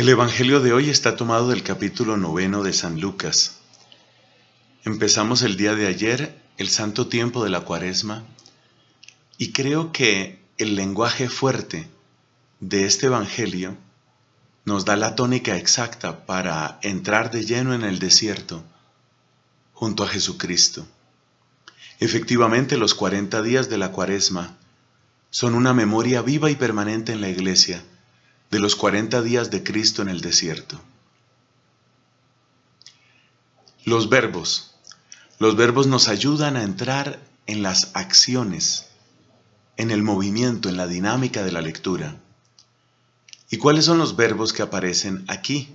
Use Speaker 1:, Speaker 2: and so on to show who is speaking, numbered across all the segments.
Speaker 1: El Evangelio de hoy está tomado del capítulo noveno de San Lucas. Empezamos el día de ayer, el santo tiempo de la cuaresma, y creo que el lenguaje fuerte de este Evangelio nos da la tónica exacta para entrar de lleno en el desierto junto a Jesucristo. Efectivamente, los 40 días de la cuaresma son una memoria viva y permanente en la iglesia de los 40 días de Cristo en el desierto. Los verbos. Los verbos nos ayudan a entrar en las acciones, en el movimiento, en la dinámica de la lectura. ¿Y cuáles son los verbos que aparecen aquí?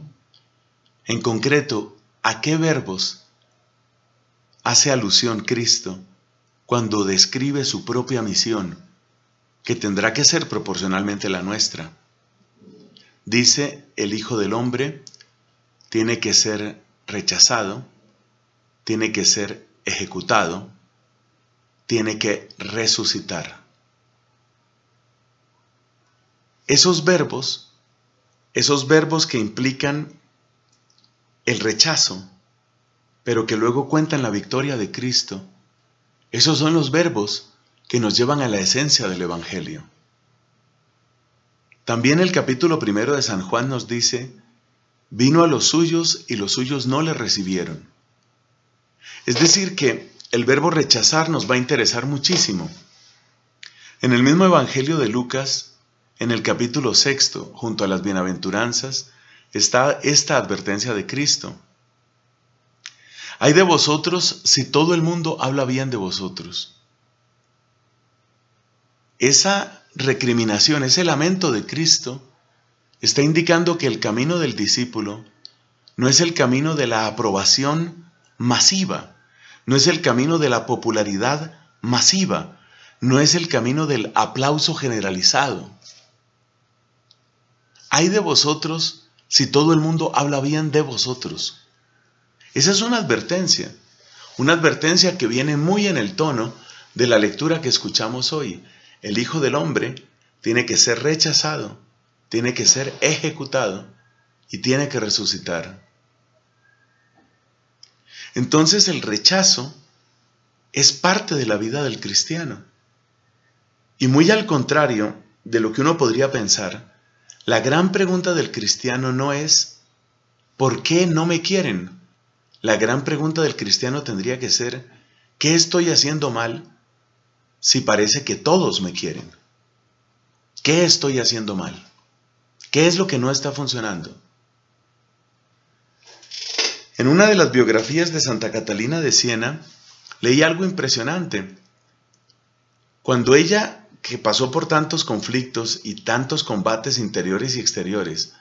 Speaker 1: En concreto, ¿a qué verbos hace alusión Cristo cuando describe su propia misión, que tendrá que ser proporcionalmente la nuestra? Dice, el Hijo del Hombre tiene que ser rechazado, tiene que ser ejecutado, tiene que resucitar. Esos verbos, esos verbos que implican el rechazo, pero que luego cuentan la victoria de Cristo, esos son los verbos que nos llevan a la esencia del Evangelio. También el capítulo primero de San Juan nos dice, vino a los suyos y los suyos no le recibieron. Es decir, que el verbo rechazar nos va a interesar muchísimo. En el mismo Evangelio de Lucas, en el capítulo sexto, junto a las bienaventuranzas, está esta advertencia de Cristo. Hay de vosotros si todo el mundo habla bien de vosotros. Esa recriminación, ese lamento de Cristo, está indicando que el camino del discípulo no es el camino de la aprobación masiva, no es el camino de la popularidad masiva, no es el camino del aplauso generalizado. Hay de vosotros si todo el mundo habla bien de vosotros. Esa es una advertencia, una advertencia que viene muy en el tono de la lectura que escuchamos hoy el Hijo del Hombre tiene que ser rechazado, tiene que ser ejecutado y tiene que resucitar. Entonces el rechazo es parte de la vida del cristiano. Y muy al contrario de lo que uno podría pensar, la gran pregunta del cristiano no es ¿por qué no me quieren? La gran pregunta del cristiano tendría que ser ¿qué estoy haciendo mal si parece que todos me quieren? ¿Qué estoy haciendo mal? ¿Qué es lo que no está funcionando? En una de las biografías de Santa Catalina de Siena leí algo impresionante. Cuando ella, que pasó por tantos conflictos y tantos combates interiores y exteriores,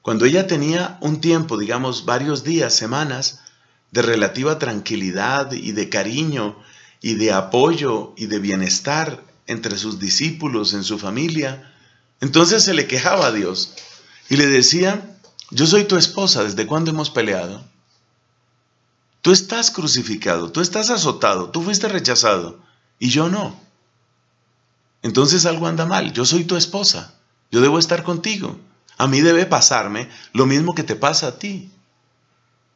Speaker 1: cuando ella tenía un tiempo, digamos varios días, semanas, de relativa tranquilidad y de cariño y de apoyo y de bienestar entre sus discípulos, en su familia. Entonces se le quejaba a Dios y le decía, yo soy tu esposa, ¿desde cuándo hemos peleado? Tú estás crucificado, tú estás azotado, tú fuiste rechazado y yo no. Entonces algo anda mal, yo soy tu esposa, yo debo estar contigo, a mí debe pasarme lo mismo que te pasa a ti.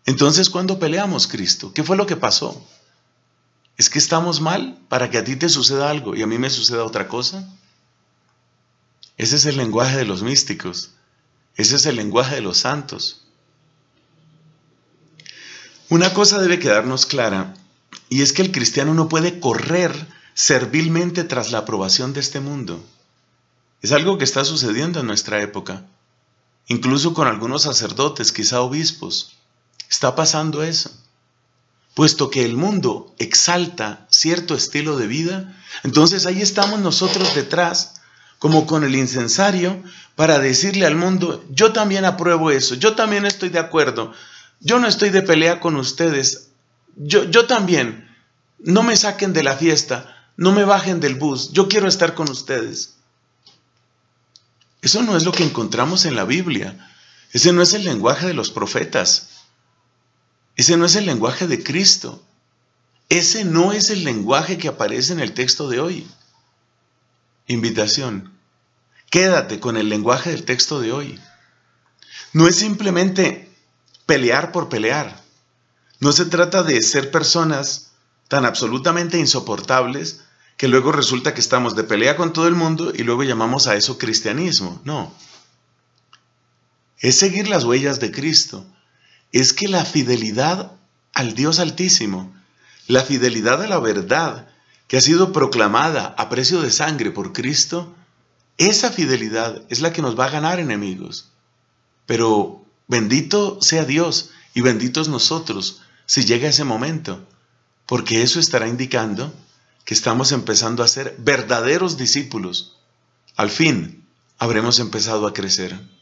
Speaker 1: Entonces, ¿cuándo peleamos, Cristo? ¿Qué fue lo que pasó? ¿Es que estamos mal para que a ti te suceda algo y a mí me suceda otra cosa? Ese es el lenguaje de los místicos. Ese es el lenguaje de los santos. Una cosa debe quedarnos clara, y es que el cristiano no puede correr servilmente tras la aprobación de este mundo. Es algo que está sucediendo en nuestra época, incluso con algunos sacerdotes, quizá obispos. Está pasando eso puesto que el mundo exalta cierto estilo de vida, entonces ahí estamos nosotros detrás, como con el incensario, para decirle al mundo, yo también apruebo eso, yo también estoy de acuerdo, yo no estoy de pelea con ustedes, yo, yo también, no me saquen de la fiesta, no me bajen del bus, yo quiero estar con ustedes. Eso no es lo que encontramos en la Biblia, ese no es el lenguaje de los profetas. Ese no es el lenguaje de Cristo. Ese no es el lenguaje que aparece en el texto de hoy. Invitación. Quédate con el lenguaje del texto de hoy. No es simplemente pelear por pelear. No se trata de ser personas tan absolutamente insoportables que luego resulta que estamos de pelea con todo el mundo y luego llamamos a eso cristianismo. No. Es seguir las huellas de Cristo es que la fidelidad al Dios Altísimo, la fidelidad a la verdad que ha sido proclamada a precio de sangre por Cristo, esa fidelidad es la que nos va a ganar enemigos. Pero bendito sea Dios y benditos nosotros si llega ese momento, porque eso estará indicando que estamos empezando a ser verdaderos discípulos. Al fin, habremos empezado a crecer.